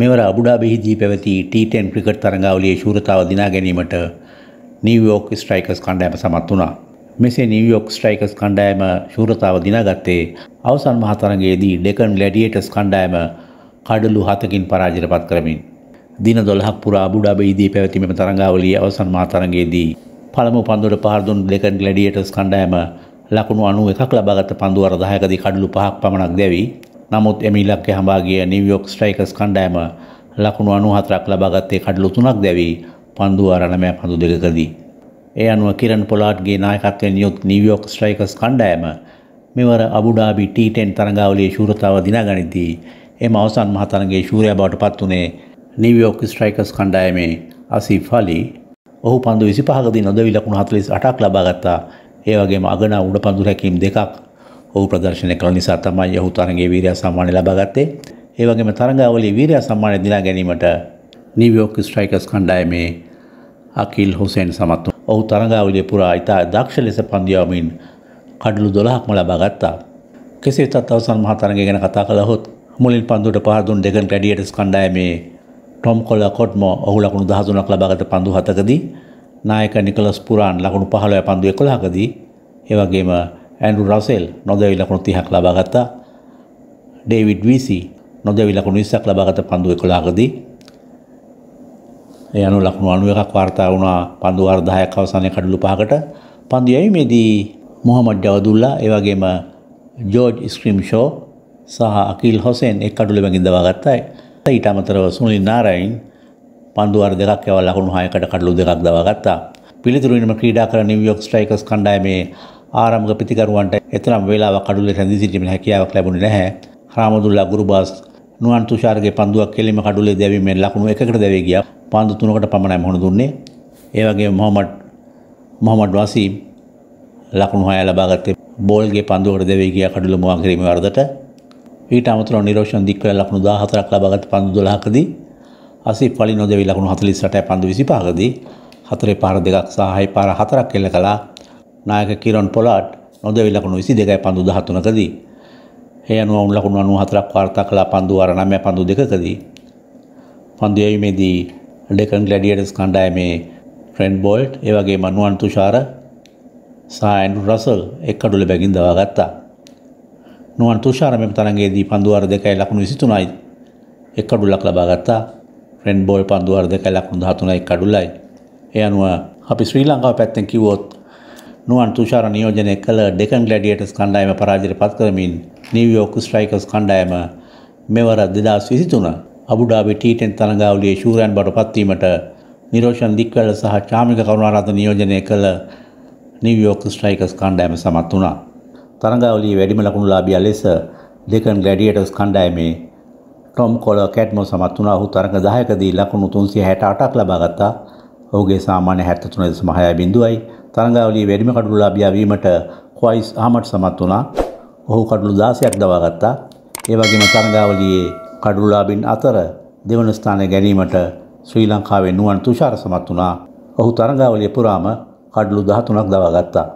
මෙවර අබුඩාබිහිදී පැවති T10 cricket තරඟාවලියේ ශූරතාව දිනා ගැනීමට නිව්යෝක් ස්ට්‍රයිකර්ස් කණ්ඩායම සමත් වුණා. මෙසේ නිව්යෝක් ස්ට්‍රයිකර්ස් කණ්ඩායම ශූරතාව දිනාගත්තේ අවසන් මහ තරඟයේදී ඩෙකන් ග්ලැඩියේටර්ස් කණ්ඩායම කඩලු 7කින් පරාජයටපත් කරමින් දින 12ක් පුරා අබුඩාබිහිදී පැවති මෙම තරඟාවලියේ අවසන් මහ තරඟයේදී පළමු පන්දුවට පහර දුන් ඩෙකන් ග්ලැඩියේටර්ස් කණ්ඩායම ලකුණු 91ක් ලබාගත් පන්දු අර 10කදී කඩලු 5ක් පමණක් දැවි නමුත් එම ඉලක්කය හඹාගේ නිවියෝක් ස්ට්‍රයිකස් කණ්ඩායම ලකුණු අනුහතරක් ලබාගත්තේ කඩලු තුනක් දැවී පන්දු ආරණමය පඳු දෙකකදී. ඒ අනුව කිරන් පොලාට්ගේ නායකත්වයෙන් යුත් නිවියෝක් ස්ට්‍රයිකස් කණ්ඩායම මෙවර අබුඩාබි ටීටෙන් තරඟාවලේ ශූරතාව දිනාගනිද්දී එම අවසන් මහතරගේ ශූරය බවට පත් වුණේ නිවියෝක් ස්ට්‍රයිකස් කණ්ඩායමේ අසීෆ් අලි ඔහු පන්දු 25කදී නොදවි ලකුණු 48ක් ලබාගත්තා. ඒ වගේම අගනා උඩ පන්දු රැකීම් දෙකක් ඔහු ප්‍රදර්ශනය කළ නිසා තමයි ඔහු තරගේ වීරයා සම්මානය ලබාගත්තේ. ඒ වගේම තරගාවලියේ වීරයා සම්මානය දිනා ගැනීමට නිව්යෝර්ක් ස්ට්‍රයිකර්ස් කණ්ඩායමේ අකිල් හුසෙන් සමත් ඔහු තරගාවලිය පුරා ඉතා දක්ෂ ලෙස පන්දියවමින් කඩලු 12ක්ම ලබා ගත්තා. කෙසේ වෙතත් අවසන් මහ තරගය ගැන කතා කළහොත් මුලින් පන්දුවට පහර දුන් ඩෙකන් කැඩියටස් කණ්ඩායමේ ටොම් කොලකොට්ම ඔහු ලකුණු 13ක් ලබාගත පන්දු 7කදී නායක නිකලස් පුරාන් ලකුණු 15 පන්දු 11කදී ඒ වගේම ඇන්ඩු රසෙල් නොදැවි ලකුණු තිහක් ලබාගත්තා ඩේවිඩ් වීසි නොදැවි ලකුණු විස්සක් ලබාගත පන්දු එකොලාගදී ඒ අනු ලකුණු අනුව එකක් වාර්තා වුණා පන්දු අර්ධායක් අවසානය කඩලු පහකට පන්දු යැවීමේදී මොහමඩ් ජවදුල්ලා එවගේම ජෝර්ජ් ස්ක්‍රීම් ෂෝ සහ අකිල් හොසෙන් එක් අඩුල බැගින් දවාගත්තයි ඊට අමතරව සුනිල් නාරයින් පන්දුවර් දෙකක් යවල් ලකුණු හයකට කඩලු දෙකක් දවාගත්තා පිළිතුරුවින්ම ක්‍රීඩා කර නිවියෝක් ස්ට්‍රයිකස් කණ්ඩායමේ ආරම්භ පිතිකරුවන්ට එතරම් වෙලාවක් කඩුලේ රැඳී සිටීමේ හැකියාවක් ලැබුණේ නැහැ. රාමදුල්ලා ගුරුබාස් නුවන් තුෂාරගේ පන්දුවක් කෙලිම කඩුලේ දැවීමෙන් ලකුණු එකකට දැවී ගියා. පන්දු තුනකට පමණයි මුහුණ දුන්නේ. ඒ වගේම මොහමඩ් මොහමඩ් වාසීම් ලකුණු හය ලබාගත්තේ බෝල්ගේ පන්දුවකට දැවී ගියා කඩුල මුවන් කිරීමේ වරදට. ඊට අමතරව නිරෝෂන් දික්වල ලකුණු 14ක් ලබාගත් පන්දු 12කදී අසීෆ් අලි නොදෙවි ලකුණු 48යි පන්දු 25කදී හතරේ පාර දෙකක් සහ හය පාර හතරක් එල්ල කළා. නායක කිරන් පොලාට් නොදවි ලකුණු විසි දෙකයි පඳු දහතුනකදී. ඒ අනුව ඔවුන් ලකුණු අනුව හතරක් වාර්තා කළා පන්දු අර නමය පන්දු දෙකකදී. පන්දු යැවීමේදී ඩෙකන් ග්ලැඩියටස් කණ්ඩායමේ ෆ්‍රෙන්ඩ් බෝල්ට් ඒ වගේ මනුවන් තුෂාර සහ ඇන්ඩු රසල් එක් අඩුල බැගින් දවා ගත්තා. නුවන් තුෂාර මෙම තරගයේදී පන්දුවර දෙකයි ලකුණු 23යි එක් අඩුලක් ලබා ගත්තා. ෆ්‍රෙන්ඩ් බෝල් පන්දුවර දෙකයි ලකුණු 13යි එක් අඩුලයි. ඒ අනුව අපි ශ්‍රී ලංකාව පැත්තෙන් කිව්වොත් නුවන් තුෂාර නියෝජනය කළ ඩෙකන් ලඩියටස් කණ්ඩායම පරාජයට පත් කරමින් නිවියෝක් ස්ට්‍රයිකස් කණ්ඩායම මෙවර දෙදස් විසිතුන අබුඩාබි ටීටෙන් තරඟාවලියේ ශූරයන් බට පත්වීමට නිරෝෂන් දික්වැල සහ චාමික කරුණාරත්න නියෝජනය කළ නිවියෝක් ස්ට්‍රයිකස් කණ්ඩායම සමත් වුණා. තරඟාවලියේ වැඩිම ලකුණුලාභියා ලෙස ඩෙකන් ග්ලැඩියටස් කණ්ඩායමේ ටොම් කොල කැට්මෝ සමත් වුණා. ඔහු තරඟ 10කදී ලකුණු 368ක් ලබා ගත්තා. ඔහුගේ සාමාන්‍ය 73.6 බිඳුවයි තරඟාවලියේ වැඩිම කඩළු ලාභියා වීමට ක්වයිස් අහමඩ් සමත් වුණා. ඔහු කඩළු 16ක් දවා ගත්තා. ඒ වගේම තරඟාවලියේ කඩළු ලාභින් අතර දෙවන ස්ථානය ගැනීමට ශ්‍රී ලංකාවේ නුවන් තුෂාර සමත් වුණා. ඔහු තරඟාවලිය පුරාම කඩළු 13ක් දවා ගත්තා.